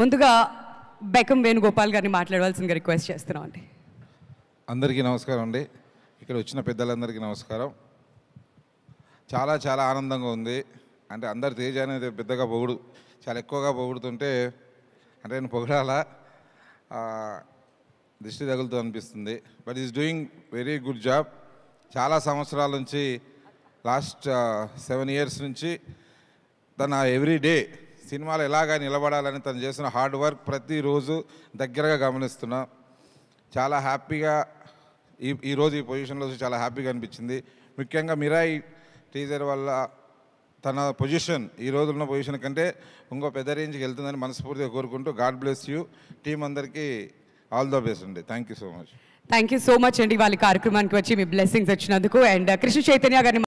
ముందుగా బెకం వేణుగోపాల్ గారిని మాట్లాడవలసిందిగా రిక్వెస్ట్ చేస్తున్నాం అండి అందరికీ నమస్కారం అండి ఇక్కడ వచ్చిన పెద్దలందరికీ నమస్కారం చాలా చాలా ఆనందంగా ఉంది అంటే అందరు తేజ అనేది పెద్దగా పొగుడు చాలా ఎక్కువగా పొగుడుతుంటే అంటే నేను పొగడాలా దృష్టి తగులుతూ అనిపిస్తుంది but is doing very good job చాలా సంవత్సరాల నుంచి లాస్ట్ సెవెన్ ఇయర్స్ నుంచి తన ఎవ్రీ డే సినిమాలు ఎలాగా నిలబడాలని తను చేసిన హార్డ్ వర్క్ ప్రతిరోజు దగ్గరగా గమనిస్తున్నా చాలా హ్యాపీగా ఈ ఈరోజు ఈ పొజిషన్లో చాలా హ్యాపీగా అనిపించింది ముఖ్యంగా మిరాయి టీజర్ వల్ల తన పొజిషన్ ఈ రోజు ఉన్న పొజిషన్ కంటే ఇంకో పెద్ద రేంజ్కి వెళ్తుందని మనస్ఫూర్తిగా కోరుకుంటూ గాడ్ బ్లెస్ యూ టీం అందరికీ ఆల్ ద బెస్ట్ అండి thank you so much thank you so much అండి వాళ్ళ కార్యక్రమానికి వచ్చి మీ బ్లెస్సింగ్స్ వచ్చినందుకు అండ్ కృష్ణ చైతన్య గారిని